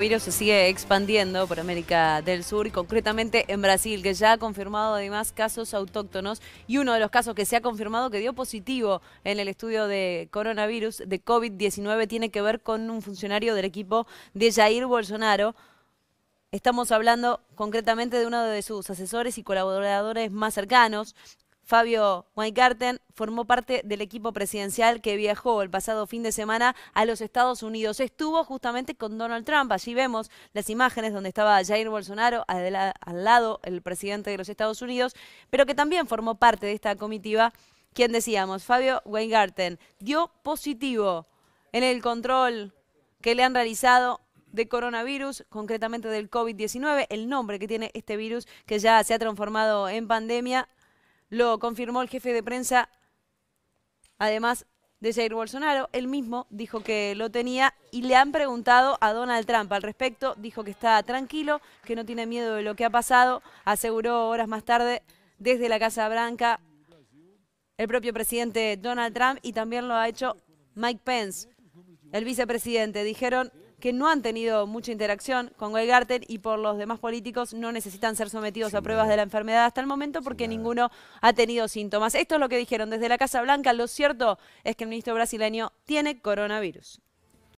El virus se sigue expandiendo por América del Sur y concretamente en Brasil, que ya ha confirmado además casos autóctonos y uno de los casos que se ha confirmado que dio positivo en el estudio de coronavirus de COVID-19 tiene que ver con un funcionario del equipo de Jair Bolsonaro. Estamos hablando concretamente de uno de sus asesores y colaboradores más cercanos, Fabio Weingarten formó parte del equipo presidencial que viajó el pasado fin de semana a los Estados Unidos. Estuvo justamente con Donald Trump. Allí vemos las imágenes donde estaba Jair Bolsonaro al, lado, el presidente de los Estados Unidos, pero que también formó parte de esta comitiva, quien decíamos, Fabio Weingarten, dio positivo en el control que le han realizado de coronavirus, concretamente del COVID-19, el nombre que tiene este virus que ya se ha transformado en pandemia. Lo confirmó el jefe de prensa, además de Jair Bolsonaro. Él mismo dijo que lo tenía y le han preguntado a Donald Trump al respecto. Dijo que está tranquilo, que no tiene miedo de lo que ha pasado. Aseguró horas más tarde desde la Casa Blanca el propio presidente Donald Trump y también lo ha hecho Mike Pence, el vicepresidente. Dijeron que no han tenido mucha interacción con Weigarten y por los demás políticos no necesitan ser sometidos a pruebas de la enfermedad hasta el momento porque ninguno ha tenido síntomas. Esto es lo que dijeron desde la Casa Blanca. Lo cierto es que el ministro brasileño tiene coronavirus.